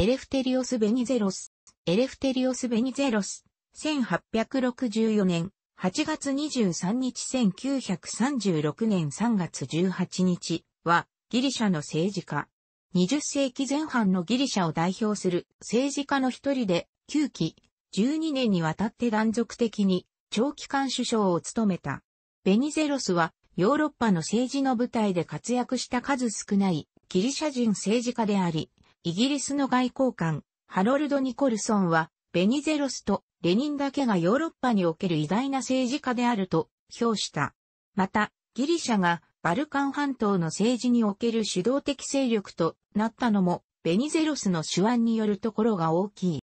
エレフテリオス・ベニゼロス。エレフテリオス・ベニゼロス。1864年8月23日1936年3月18日はギリシャの政治家。20世紀前半のギリシャを代表する政治家の一人で9期、12年にわたって断続的に長期間首相を務めた。ベニゼロスはヨーロッパの政治の舞台で活躍した数少ないギリシャ人政治家であり、イギリスの外交官、ハロルド・ニコルソンは、ベニゼロスとレニンだけがヨーロッパにおける偉大な政治家であると評した。また、ギリシャがバルカン半島の政治における主導的勢力となったのも、ベニゼロスの手腕によるところが大きい。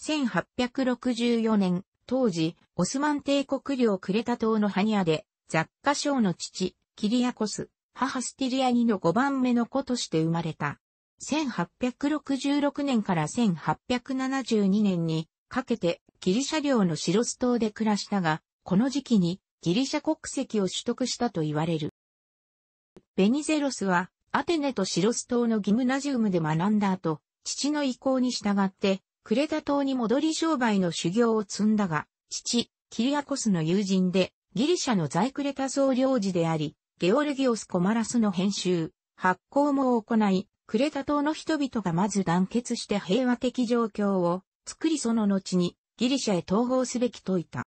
1864年、当時、オスマン帝国領クレタ島のハニアで、雑貨商の父、キリアコス、母スティリアニの5番目の子として生まれた。1866年から1872年にかけてギリシャ領のシロス島で暮らしたが、この時期にギリシャ国籍を取得したと言われる。ベニゼロスはアテネとシロス島のギムナジウムで学んだ後、父の意向に従ってクレタ島に戻り商売の修行を積んだが、父、キリアコスの友人でギリシャの在クレタ総領事であり、ゲオルギオス・コマラスの編集、発行も行い、クレタ島の人々がまず団結して平和的状況を作りその後にギリシャへ統合すべきといた。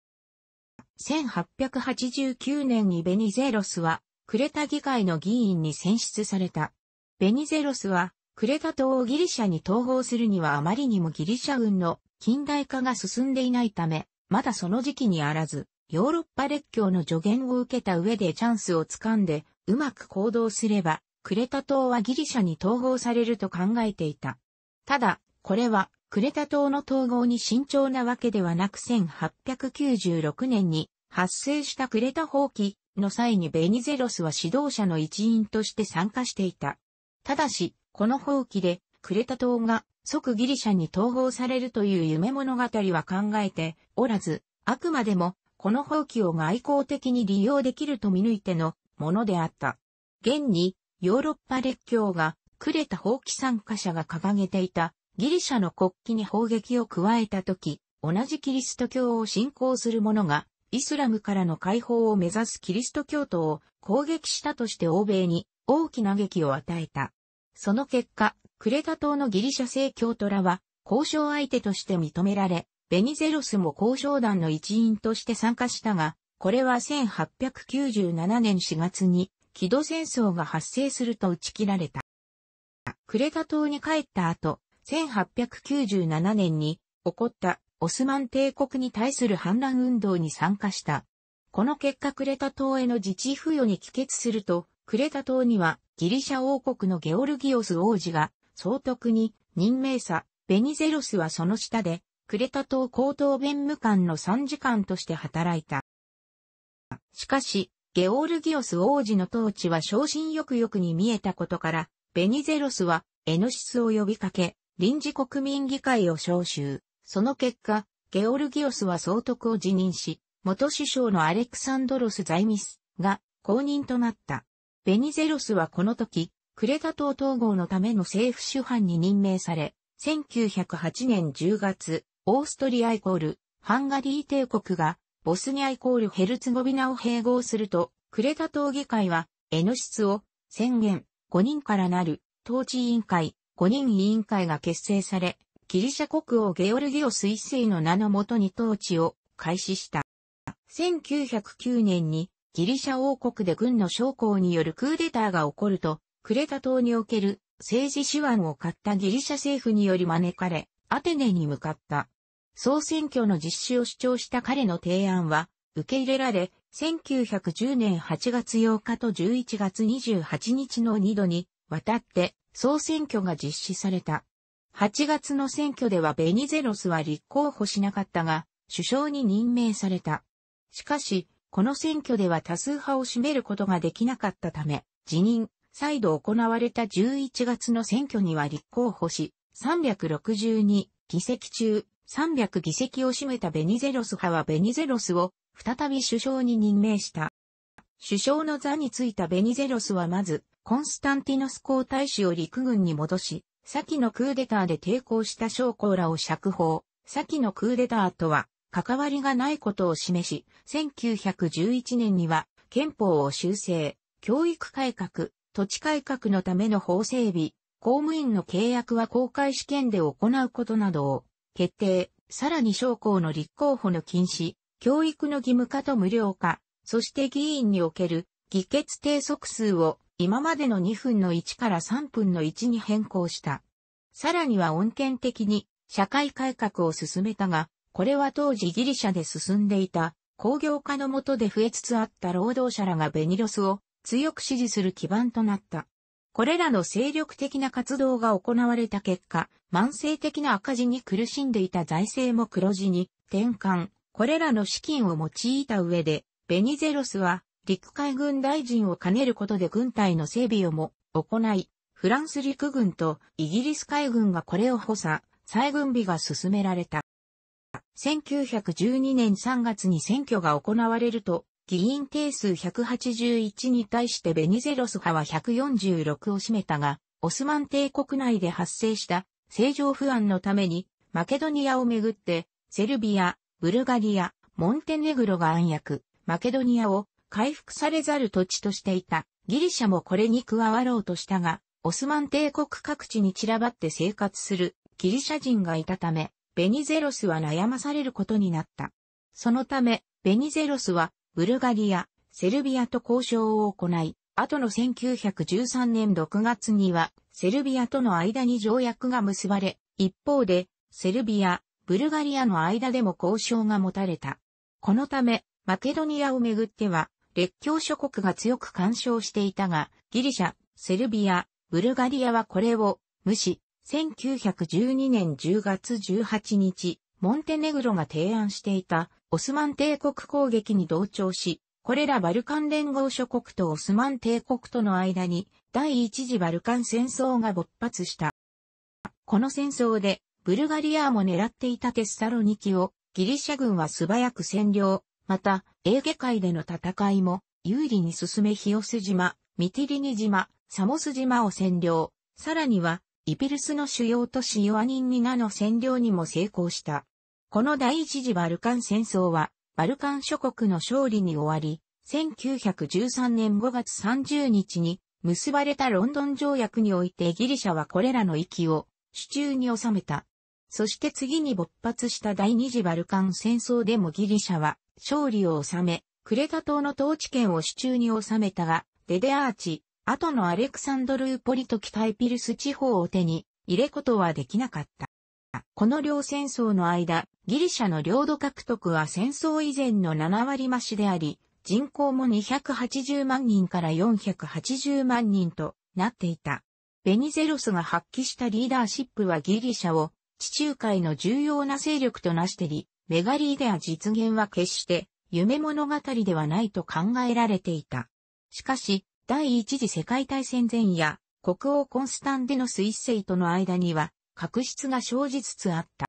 1889年にベニゼロスはクレタ議会の議員に選出された。ベニゼロスはクレタ島をギリシャに統合するにはあまりにもギリシャ軍の近代化が進んでいないため、まだその時期にあらず、ヨーロッパ列強の助言を受けた上でチャンスをつかんで、うまく行動すれば、クレタ島はギリシャに統合されると考えていた。ただ、これは、クレタ島の統合に慎重なわけではなく1896年に発生したクレタ放棄の際にベニゼロスは指導者の一員として参加していた。ただし、この放棄でクレタ島が即ギリシャに統合されるという夢物語は考えておらず、あくまでもこの放棄を外交的に利用できると見抜いてのものであった。現にヨーロッパ列強が、クレタ放棄参加者が掲げていたギリシャの国旗に砲撃を加えたとき、同じキリスト教を信仰する者が、イスラムからの解放を目指すキリスト教徒を攻撃したとして欧米に大きな劇を与えた。その結果、クレタ島のギリシャ正教徒らは交渉相手として認められ、ベニゼロスも交渉団の一員として参加したが、これは1897年4月に木戸戦争が発生すると打ち切られた。クレタ島に帰った後、1897年に起こったオスマン帝国に対する反乱運動に参加した。この結果クレタ島への自治付与に帰結すると、クレタ島にはギリシャ王国のゲオルギオス王子が総督に任命さ、ベニゼロスはその下で、クレタ島高等弁務官の参事官として働いた。しかし、ゲオルギオス王子の統治は昇進よくよくに見えたことから、ベニゼロスはエノシスを呼びかけ、臨時国民議会を召集。その結果、ゲオルギオスは総督を辞任し、元首相のアレクサンドロス・ザイミスが公認となった。ベニゼロスはこの時、クレタ島統合のための政府主犯に任命され、1908年10月、オーストリアイコール、ハンガリー帝国がボスニアイコールヘルツゴビナを併合すると、クレタ島議会は、エノシスを、宣言、5人からなる、統治委員会、5人委員会が結成され、ギリシャ国王ゲオルギオス一世の名のもとに統治を開始した。1909年にギリシャ王国で軍の将校によるクーデターが起こると、クレタ島における政治手腕を買ったギリシャ政府により招かれ、アテネに向かった。総選挙の実施を主張した彼の提案は、受け入れられ、1910年8月8日と11月28日の2度に、わたって総選挙が実施された。8月の選挙ではベニゼロスは立候補しなかったが、首相に任命された。しかし、この選挙では多数派を占めることができなかったため、辞任、再度行われた11月の選挙には立候補し、362議席中300議席を占めたベニゼロス派はベニゼロスを再び首相に任命した。首相の座についたベニゼロスはまず、コンスタンティノス皇太子を陸軍に戻し、先のクーデターで抵抗した将校らを釈放。先のクーデターとは、関わりがないことを示し、1911年には憲法を修正、教育改革、土地改革のための法整備、公務員の契約は公開試験で行うことなどを決定、さらに将校の立候補の禁止、教育の義務化と無料化、そして議員における議決定則数を今までの2分の1から3分の1に変更した。さらには恩恵的に社会改革を進めたが、これは当時ギリシャで進んでいた工業化の下で増えつつあった労働者らがベニロスを強く支持する基盤となった。これらの精力的な活動が行われた結果、慢性的な赤字に苦しんでいた財政も黒字に転換。これらの資金を用いた上で、ベニゼロスは陸海軍大臣を兼ねることで軍隊の整備をも行い、フランス陸軍とイギリス海軍がこれを補佐、再軍備が進められた。1912年3月に選挙が行われると、議員定数181に対してベニゼロス派は146を占めたが、オスマン帝国内で発生した政情不安のために、マケドニアをめぐって、セルビア、ブルガリア、モンテネグロが暗躍、マケドニアを回復されざる土地としていた。ギリシャもこれに加わろうとしたが、オスマン帝国各地に散らばって生活するギリシャ人がいたため、ベニゼロスは悩まされることになった。そのため、ベニゼロスはブルガリア、セルビアと交渉を行い、後の1913年6月には、セルビアとの間に条約が結ばれ、一方で、セルビア、ブルガリアの間でも交渉が持たれた。このため、マケドニアをめぐっては、列強諸国が強く干渉していたが、ギリシャ、セルビア、ブルガリアはこれを無視。1912年10月18日、モンテネグロが提案していたオスマン帝国攻撃に同調し、これらバルカン連合諸国とオスマン帝国との間に第一次バルカン戦争が勃発した。この戦争でブルガリアも狙っていたテッサロニキをギリシャ軍は素早く占領、またエーゲ海での戦いも有利に進めヒオス島、ミティリニ島、サモス島を占領、さらにはイピルスの主要都市ヨアニンニナの占領にも成功した。この第一次バルカン戦争は、バルカン諸国の勝利に終わり、1913年5月30日に結ばれたロンドン条約においてギリシャはこれらの域を手中に収めた。そして次に勃発した第二次バルカン戦争でもギリシャは勝利を収め、クレタ島の統治権を手中に収めたが、デデアーチ、後のアレクサンドルーポリキ・北イピルス地方を手に入れことはできなかった。この両戦争の間、ギリシャの領土獲得は戦争以前の7割増しであり、人口も280万人から480万人となっていた。ベニゼロスが発揮したリーダーシップはギリシャを地中海の重要な勢力となしてり、メガリーデア実現は決して夢物語ではないと考えられていた。しかし、第一次世界大戦前夜、国王コンスタンデノス一世との間には、確執が生じつつあった。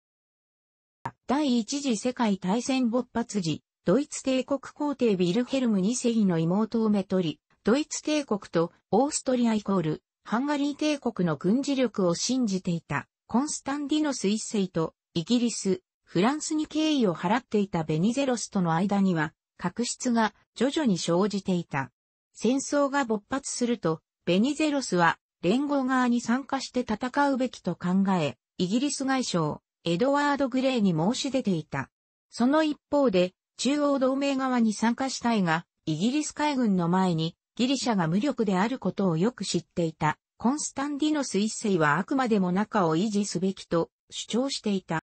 第一次世界大戦勃発時、ドイツ帝国皇帝ビルヘルム2世の妹をめとり、ドイツ帝国とオーストリアイコール、ハンガリー帝国の軍事力を信じていた、コンスタンディノス1世と、イギリス、フランスに敬意を払っていたベニゼロスとの間には、確執が徐々に生じていた。戦争が勃発すると、ベニゼロスは連合側に参加して戦うべきと考え、イギリス外相、エドワード・グレーに申し出ていた。その一方で、中央同盟側に参加したいが、イギリス海軍の前にギリシャが無力であることをよく知っていた。コンスタンディノス一世はあくまでも仲を維持すべきと主張していた。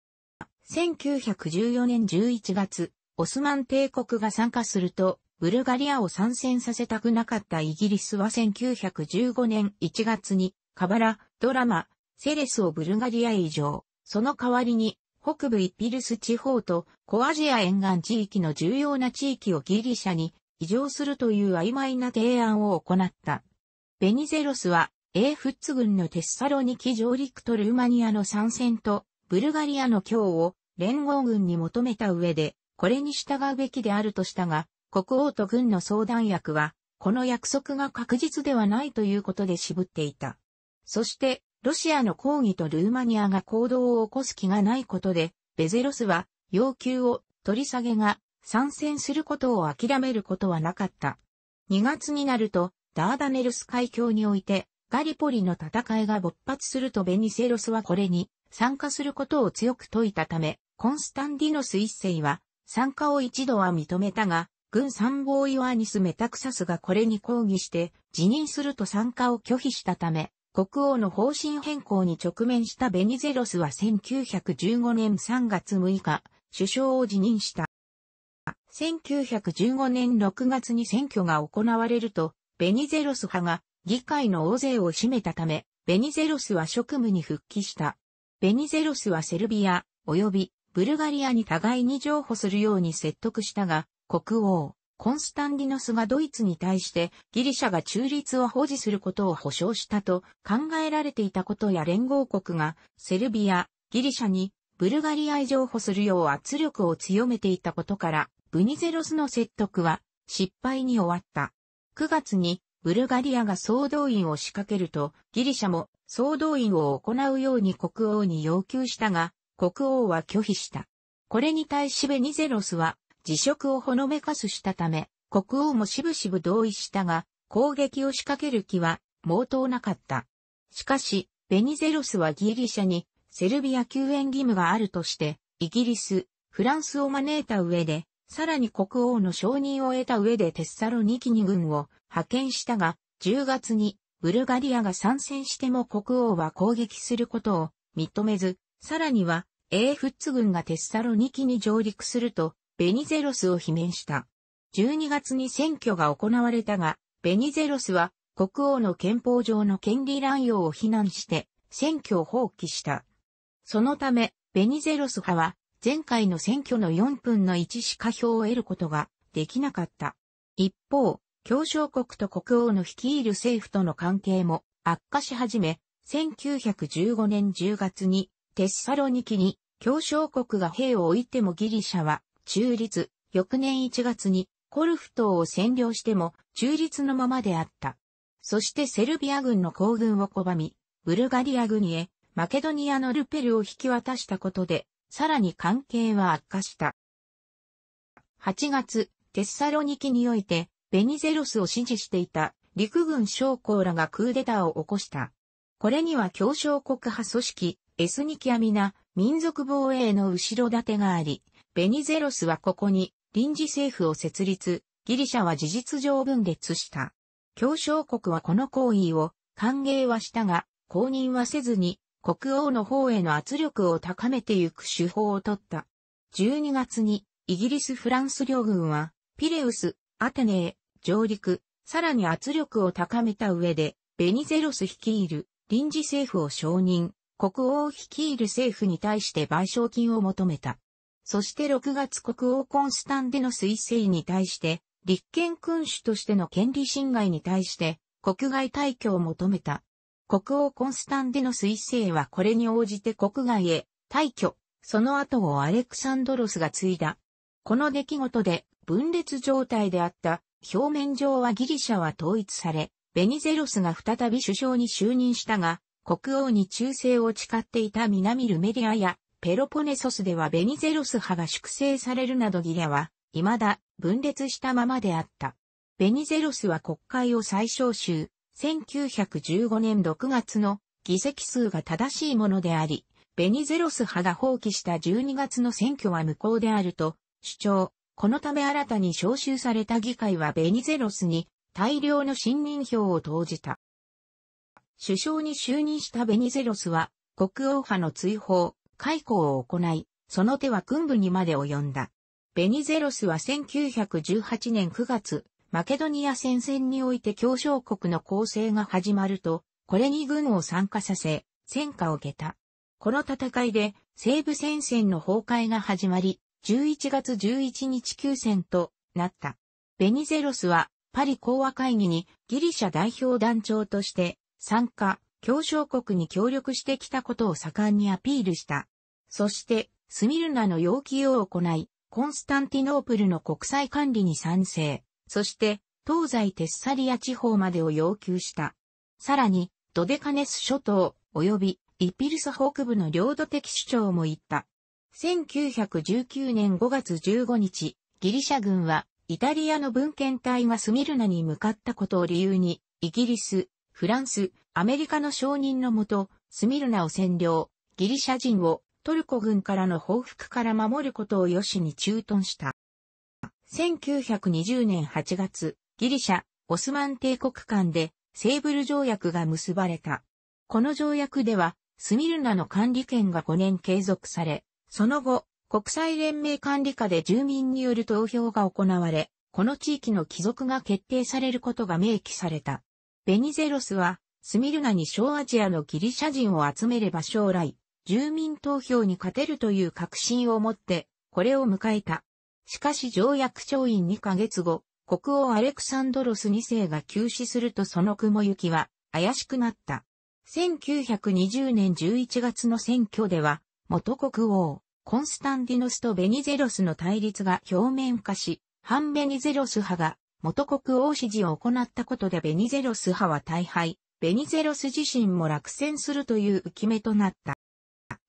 1914年11月、オスマン帝国が参加すると、ブルガリアを参戦させたくなかったイギリスは1915年1月に、カバラ、ドラマ、セレスをブルガリア以上、その代わりに、北部イピルス地方とコアジア沿岸地域の重要な地域をギリシャに移譲するという曖昧な提案を行った。ベニゼロスは、エーフッツ軍のテッサロニキ上陸とルーマニアの参戦と、ブルガリアの強を連合軍に求めた上で、これに従うべきであるとしたが、国王と軍の相談役は、この約束が確実ではないということで渋っていた。そして、ロシアの抗議とルーマニアが行動を起こす気がないことで、ベゼロスは要求を取り下げが参戦することを諦めることはなかった。2月になると、ダーダネルス海峡において、ガリポリの戦いが勃発するとベニセロスはこれに参加することを強く説いたため、コンスタンディノス一世は参加を一度は認めたが、軍参謀イワ住ニス・メタクサスがこれに抗議して辞任すると参加を拒否したため、国王の方針変更に直面したベニゼロスは1915年3月6日、首相を辞任した。1915年6月に選挙が行われると、ベニゼロス派が議会の大勢を占めたため、ベニゼロスは職務に復帰した。ベニゼロスはセルビア、及びブルガリアに互いに譲歩するように説得したが、国王、コンスタンディノスがドイツに対してギリシャが中立を保持することを保証したと考えられていたことや連合国がセルビア、ギリシャにブルガリアへ上補するよう圧力を強めていたことからブニゼロスの説得は失敗に終わった。9月にブルガリアが総動員を仕掛けるとギリシャも総動員を行うように国王に要求したが国王は拒否した。これに対しベニゼロスは辞職をほのめかすしたため、国王もしぶしぶ同意したが、攻撃を仕掛ける気は、毛頭なかった。しかし、ベニゼロスはギリシャに、セルビア救援義務があるとして、イギリス、フランスを招いた上で、さらに国王の承認を得た上でテッサロニキに軍を派遣したが、10月にブルガリアが参戦しても国王は攻撃することを認めず、さらには、エーフッツ軍がテッサロニキに上陸すると、ベニゼロスを罷免した。12月に選挙が行われたが、ベニゼロスは国王の憲法上の権利乱用を非難して選挙を放棄した。そのため、ベニゼロス派は前回の選挙の4分の1しか票を得ることができなかった。一方、協商国と国王の率いる政府との関係も悪化し始め、1915年10月にテッサロニキに協商国が兵を置いてもギリシャは中立、翌年1月にコルフ島を占領しても中立のままであった。そしてセルビア軍の行軍を拒み、ブルガリア軍へマケドニアのルペルを引き渡したことで、さらに関係は悪化した。8月、テッサロニキにおいて、ベニゼロスを支持していた陸軍将校らがクーデターを起こした。これには共商国派組織、エスニキアミナ、民族防衛の後ろ盾があり、ベニゼロスはここに臨時政府を設立、ギリシャは事実上分裂した。協商国はこの行為を歓迎はしたが、公認はせずに国王の方への圧力を高めてゆく手法をとった。12月にイギリス・フランス領軍はピレウス、アテネへ上陸、さらに圧力を高めた上でベニゼロス率いる臨時政府を承認、国王率いる政府に対して賠償金を求めた。そして6月国王コンスタンでの彗星に対して、立憲君主としての権利侵害に対して、国外退去を求めた。国王コンスタンでの彗星はこれに応じて国外へ退去、その後をアレクサンドロスが継いだ。この出来事で分裂状態であった表面上はギリシャは統一され、ベニゼロスが再び首相に就任したが、国王に忠誠を誓っていた南ルメディアやペロポネソスではベニゼロス派が粛清されるなどギリアは、未だ分裂したままであった。ベニゼロスは国会を再召集、1915年6月の議席数が正しいものであり、ベニゼロス派が放棄した12月の選挙は無効であると主張。このため新たに招集された議会はベニゼロスに大量の信任票を投じた。首相に就任したベニゼロスは国王派の追放、解雇を行い、その手は軍部にまで及んだ。ベニゼロスは1918年9月、マケドニア戦線において協商国の構成が始まると、これに軍を参加させ、戦果を受けた。この戦いで、西部戦線の崩壊が始まり、11月11日休戦となった。ベニゼロスは、パリ講和会議にギリシャ代表団長として参加、協商国に協力してきたことを盛んにアピールした。そして、スミルナの要求を行い、コンスタンティノープルの国際管理に賛成、そして東西テッサリア地方までを要求した。さらに、ドデカネス諸島及びイピルス北部の領土的主張も言った。1919年5月15日、ギリシャ軍はイタリアの文献隊がスミルナに向かったことを理由に、イギリス、フランス、アメリカの承認のもと、スミルナを占領、ギリシャ人をトルコ軍からの報復から守ることをよしに駐屯した。1920年8月、ギリシャ、オスマン帝国間で、セーブル条約が結ばれた。この条約では、スミルナの管理権が5年継続され、その後、国際連盟管理下で住民による投票が行われ、この地域の帰属が決定されることが明記された。ベニゼロスは、スミルナに小アジアのギリシャ人を集めれば将来、住民投票に勝てるという確信を持って、これを迎えた。しかし条約調印2ヶ月後、国王アレクサンドロス2世が急死するとその雲行きは怪しくなった。1920年11月の選挙では、元国王、コンスタンディノスとベニゼロスの対立が表面化し、反ベニゼロス派が元国王支持を行ったことでベニゼロス派は大敗、ベニゼロス自身も落選するという浮き目となった。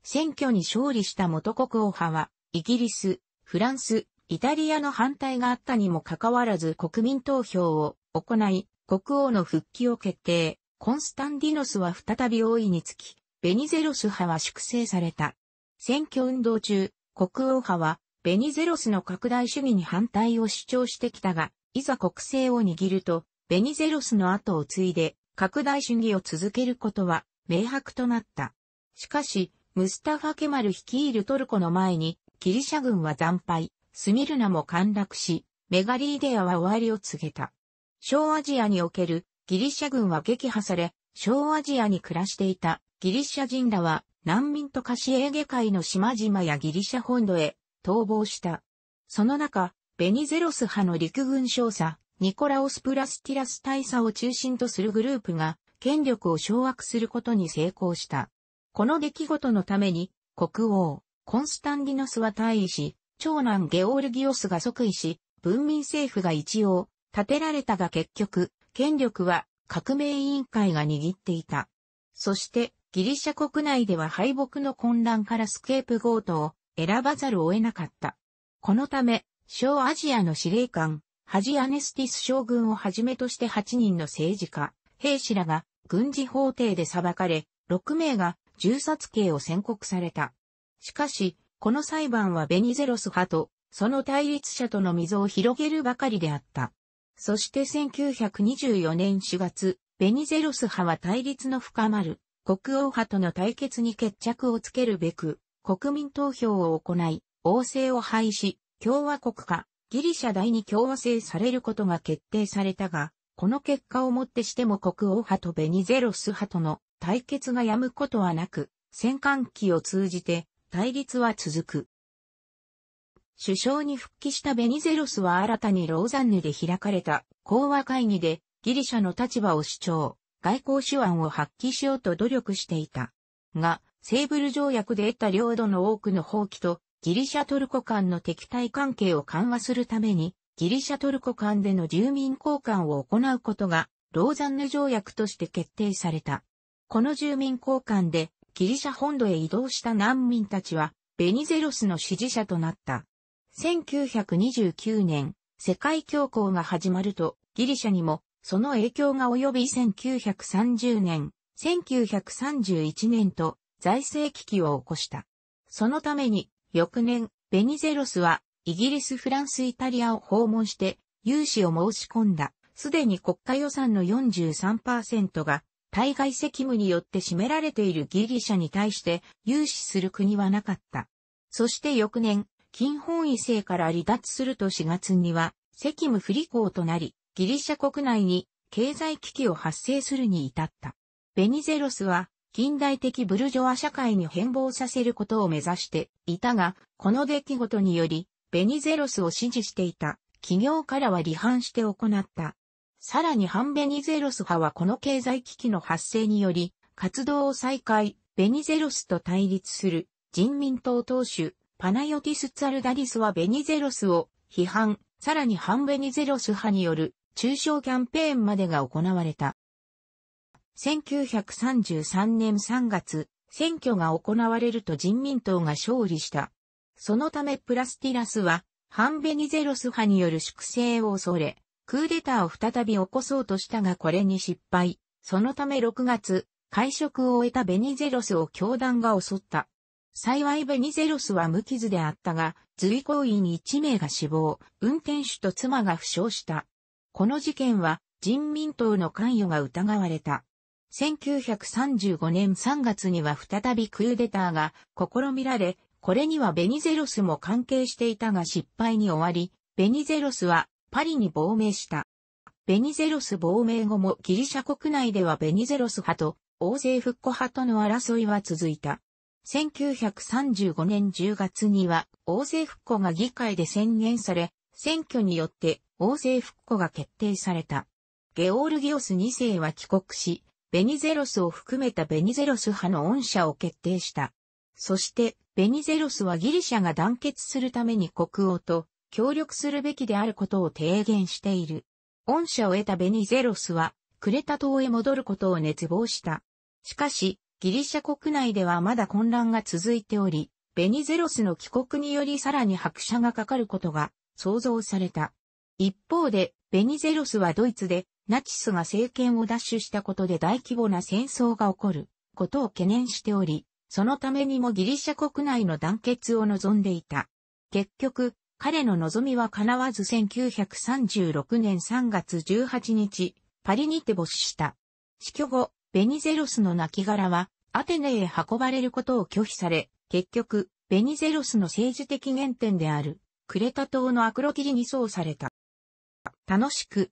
選挙に勝利した元国王派は、イギリス、フランス、イタリアの反対があったにもかかわらず国民投票を行い、国王の復帰を決定。コンスタンディノスは再び王位につき、ベニゼロス派は粛清された。選挙運動中、国王派は、ベニゼロスの拡大主義に反対を主張してきたが、いざ国政を握ると、ベニゼロスの後を継いで、拡大主義を続けることは、明白となった。しかし、ムスタファ・ケマル率いるトルコの前に、ギリシャ軍は惨敗、スミルナも陥落し、メガリーデアは終わりを告げた。小アジアにおけるギリシャ軍は撃破され、小アジアに暮らしていたギリシャ人らは難民と貸しエーゲ海の島々やギリシャ本土へ逃亡した。その中、ベニゼロス派の陸軍少佐、ニコラオス・プラスティラス大佐を中心とするグループが、権力を掌握することに成功した。この出来事のために、国王、コンスタンディノスは退位し、長男ゲオルギオスが即位し、文民政府が一応、立てられたが結局、権力は革命委員会が握っていた。そして、ギリシャ国内では敗北の混乱からスケープゴートを選ばざるを得なかった。このため、小アジアの司令官、ハジアネスティス将軍をはじめとして8人の政治家、兵士らが軍事法廷で裁かれ、6名が銃殺刑を宣告された。しかし、この裁判はベニゼロス派と、その対立者との溝を広げるばかりであった。そして1924年4月、ベニゼロス派は対立の深まる国王派との対決に決着をつけるべく、国民投票を行い、王政を廃止、共和国か、ギリシャ第二共和制されることが決定されたが、この結果をもってしても国王派とベニゼロス派との対決が止むことはなく、戦艦機を通じて対立は続く。首相に復帰したベニゼロスは新たにローザンヌで開かれた講和会議でギリシャの立場を主張、外交手腕を発揮しようと努力していた。が、セーブル条約で得た領土の多くの放棄とギリシャトルコ間の敵対関係を緩和するために、ギリシャトルコ間での住民交換を行うことが、ローザンヌ条約として決定された。この住民交換で、ギリシャ本土へ移動した難民たちは、ベニゼロスの支持者となった。1929年、世界恐慌が始まると、ギリシャにも、その影響が及び1930年、1931年と財政危機を起こした。そのために翌年、ベニゼロスは、イギリス、フランス、イタリアを訪問して、融資を申し込んだ。すでに国家予算の43%が、対外責務によって占められているギリシャに対して、融資する国はなかった。そして翌年、金本位制から離脱すると4月には、責務不履行となり、ギリシャ国内に経済危機を発生するに至った。ベニゼロスは近代的ブルジョア社会に変貌させることを目指していたが、この出来事により、ベニゼロスを支持していた企業からは離反して行った。さらに反ベニゼロス派はこの経済危機の発生により、活動を再開、ベニゼロスと対立する人民党党首、パナヨティス・ツァルダリスはベニゼロスを批判、さらに反ベニゼロス派による中小キャンペーンまでが行われた。1933年3月、選挙が行われると人民党が勝利した。そのためプラスティラスは、ハンベニゼロス派による粛清を恐れ、クーデターを再び起こそうとしたがこれに失敗。そのため6月、会食を終えたベニゼロスを教団が襲った。幸いベニゼロスは無傷であったが、随行員1名が死亡、運転手と妻が負傷した。この事件は、人民党の関与が疑われた。1935年3月には再びクーデターが試みられ、これにはベニゼロスも関係していたが失敗に終わり、ベニゼロスはパリに亡命した。ベニゼロス亡命後もギリシャ国内ではベニゼロス派と王政復古派との争いは続いた。1935年10月には王政復古が議会で宣言され、選挙によって王政復古が決定された。ゲオルギオス2世は帰国し、ベニゼロスを含めたベニゼロス派の恩赦を決定した。そして、ベニゼロスはギリシャが団結するために国王と協力するべきであることを提言している。恩赦を得たベニゼロスは、クレタ島へ戻ることを熱望した。しかし、ギリシャ国内ではまだ混乱が続いており、ベニゼロスの帰国によりさらに拍車がかかることが想像された。一方で、ベニゼロスはドイツでナチスが政権を奪取したことで大規模な戦争が起こることを懸念しており、そのためにもギリシャ国内の団結を望んでいた。結局、彼の望みは叶わず1936年3月18日、パリにて没した。死去後、ベニゼロスの亡骸はアテネへ運ばれることを拒否され、結局、ベニゼロスの政治的原点である、クレタ島のアクロキリに葬された。楽しく、